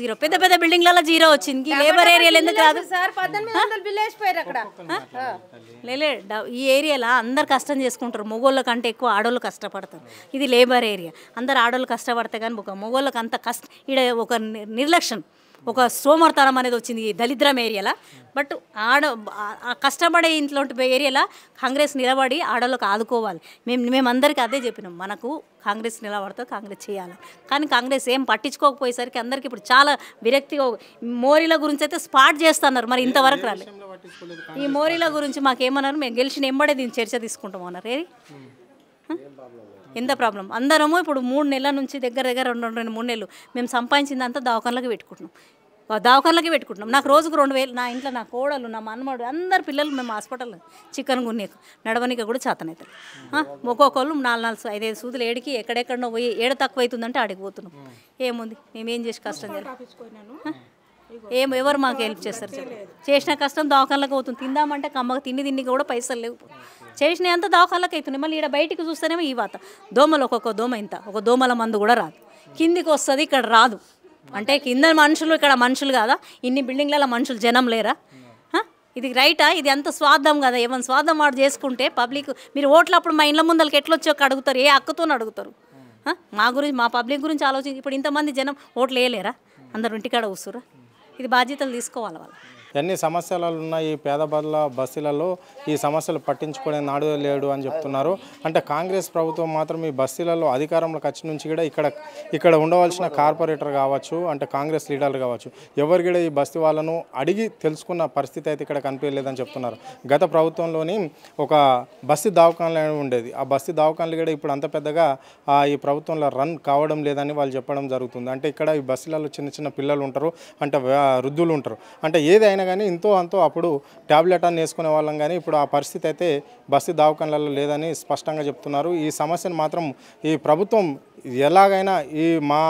zero పెద్ద పెద్ద building లలో జీరో వచ్చింది లేబర్ ఏరియాలు ఎందుకు రాదు లేలే ఈ ఏరియాలో అందరు కష్టం చేసుకుంటారు మొగోళ్ళ కంటే ఎక్కువ ఆడోళ్ళు కష్టపడతారు ఇది లేబర్ ఏరియా అందరు ఆడోళ్ళు కష్టపడతారు కానీ ఒక మొగోళ్ళకి అంత కష్టం ఇక్కడ ఒక నిర్లక్ష్యం ఒక సోమర్తనం అనేది వచ్చింది దళిద్రం ఏరియాలో బట్ ఆడ కష్టపడే ఇంట్లో ఏరియాలో కాంగ్రెస్ నిలబడి ఆడవాళ్ళకి ఆదుకోవాలి మేము మేమందరికీ అదే చెప్పినాం మనకు కాంగ్రెస్ నిలబడితే కాంగ్రెస్ చేయాలి కానీ కాంగ్రెస్ ఏం పట్టించుకోకపోయేసరికి అందరికి ఇప్పుడు చాలా విరక్తి మోరీల గురించి అయితే స్పాట్ చేస్తున్నారు మరి ఇంతవరకు రాలేదు ఈ మోరీల గురించి మాకేమన్నారు మేము గెలిచిన ఎంబడే దీన్ని చర్చ తీసుకుంటాం అన్నారు ఏది ఎంత ప్రాబ్లం అందరము ఇప్పుడు మూడు నెలల నుంచి దగ్గర దగ్గర రెండు రెండు మూడు నెలలు మేము సంపాదించిందంతా దవాఖానలకు పెట్టుకుంటున్నాం దావకర్లకి పెట్టుకుంటున్నాం నాకు రోజుకు రెండు వేలు నా ఇంట్లో నా కోడలు నా మనమడు అందరు పిల్లలు మేము హాస్పిటల్ చికెన్ గున్నీకు నడవనిక కూడా చేతనవుతారు ఒక్కొక్కళ్ళు నాలుగు నాలుగు ఐదైదు సూదులు ఏడికి ఎక్కడెక్కడో పోయి ఏడ తక్కువ అవుతుందంటే ఆడికి పోతున్నాం ఏముంది మేమేం చేసి కష్టం చేయాలి ఏం ఎవరు మాకు హెల్ప్ చేస్తారు చేసిన కష్టం దవాఖానలకు అవుతుంది తిందామంటే కమ్మకు తిండి తిండి కూడా పైసలు లేవు చేసిన ఎంత దవాఖానలకు అవుతున్నాయి మళ్ళీ ఇక్కడ బయటికి చూస్తేనేమో ఈ వాత దోమలు ఒక్కొక్క దోమ ఇంత ఒక దోమల మందు కూడా రాదు కిందికి వస్తుంది ఇక్కడ రాదు అంటే కింద మనుషులు ఇక్కడ మనుషులు కదా ఇన్ని బిల్డింగ్లలో మనుషులు జనం లేరా ఇది రైటా ఇది ఎంత స్వార్థం కదా ఏమైనా స్వార్థం వాడు చేసుకుంటే పబ్లిక్ మీరు ఓట్లు అప్పుడు మా ఇండ్ల ఎట్లా వచ్చి అడుగుతారు ఏ అక్కతో అడుగుతారు మా గురించి మా పబ్లిక్ గురించి ఆలోచించి ఇప్పుడు ఇంతమంది జనం ఓట్లు వేయలేరా అందరు ఇంటికాడ కూర్చురా ఇది బాధ్యతలు తీసుకోవాలి వాళ్ళు ఎన్ని సమస్యలు ఉన్నాయి ఈ పేద బదుల బస్సులలో ఈ సమస్యలు పట్టించుకునే నాడు లేడు అని చెప్తున్నారు అంటే కాంగ్రెస్ ప్రభుత్వం మాత్రం ఈ బస్సులలో అధికారంలోకి వచ్చిన నుంచి కూడా ఇక్కడ ఇక్కడ ఉండవలసిన కార్పొరేటర్ కావచ్చు అంటే కాంగ్రెస్ లీడర్లు కావచ్చు ఎవరు కూడా ఈ బస్తీ వాళ్ళను అడిగి తెలుసుకున్న పరిస్థితి అయితే ఇక్కడ కనిపించలేదని చెప్తున్నారు గత ప్రభుత్వంలోని ఒక బస్సు దావకాన్లు ఉండేది ఆ బస్సు దావకాన్లు కూడా ఇప్పుడు అంత పెద్దగా ఈ ప్రభుత్వంలో రన్ కావడం లేదని వాళ్ళు చెప్పడం జరుగుతుంది అంటే ఇక్కడ ఈ బస్సులలో చిన్న చిన్న పిల్లలు ఉంటారు అంటే వృద్ధులు ఉంటారు అంటే ఏదైనా అయినా కానీ ఎంతో అంతో అప్పుడు ట్యాబ్లెట్ అని వేసుకునే వాళ్ళం కానీ ఇప్పుడు ఆ పరిస్థితి అయితే బస్తి దావకాన్లలో లేదని స్పష్టంగా చెప్తున్నారు ఈ సమస్యను మాత్రం ఈ ప్రభుత్వం ఎలాగైనా ఈ మా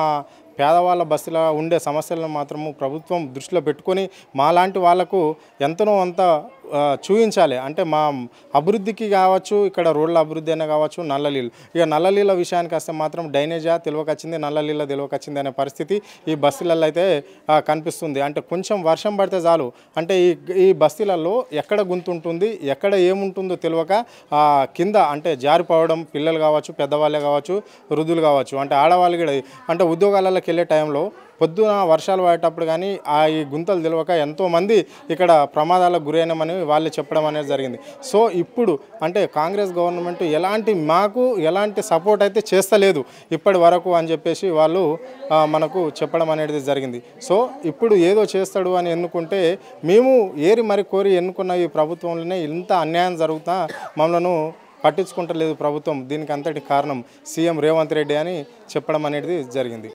పేదవాళ్ళ బస్సులో ఉండే సమస్యలను మాత్రము ప్రభుత్వం దృష్టిలో పెట్టుకొని మాలాంటి వాళ్లకు ఎంతనో అంత చూపించాలి అంటే మా అభివృద్ధికి కావచ్చు ఇక్కడ రోడ్ల అభివృద్ధి అయినా కావచ్చు నల్లలీలు ఇక నల్లలీల విషయానికి వస్తే మాత్రం డైనేజా తెలియకొచ్చింది నల్లలీల తెలియకొచ్చింది అనే పరిస్థితి ఈ బస్సులలో అయితే కనిపిస్తుంది అంటే కొంచెం వర్షం పడితే చాలు అంటే ఈ ఈ బస్తీలలో ఎక్కడ గుంతుంటుంది ఎక్కడ ఏముంటుందో తెలియక కింద అంటే జారిపోవడం పిల్లలు కావచ్చు పెద్దవాళ్ళే కావచ్చు వృద్ధులు కావచ్చు అంటే ఆడవాళ్ళు కూడా అంటే ఉద్యోగాలలోకి వెళ్ళే టైంలో పొద్దున వర్షాలు పడేటప్పుడు కానీ ఆ ఈ గుంతలు తెలియక ఎంతోమంది ఇక్కడ ప్రమాదాలకు గురైనమని వాళ్ళు చెప్పడం అనేది జరిగింది సో ఇప్పుడు అంటే కాంగ్రెస్ గవర్నమెంట్ ఎలాంటి మాకు ఎలాంటి సపోర్ట్ అయితే చేస్తలేదు ఇప్పటి వరకు అని చెప్పేసి వాళ్ళు మనకు చెప్పడం అనేది జరిగింది సో ఇప్పుడు ఏదో చేస్తాడు అని ఎన్నుకుంటే మేము ఏరి మరి కోరి ఎన్నుకున్న ఈ ప్రభుత్వంలోనే ఇంత అన్యాయం జరుగుతా మమ్మల్ని పట్టించుకుంటలేదు ప్రభుత్వం దీనికి అంతటి కారణం సీఎం రేవంత్ రెడ్డి అని చెప్పడం అనేది జరిగింది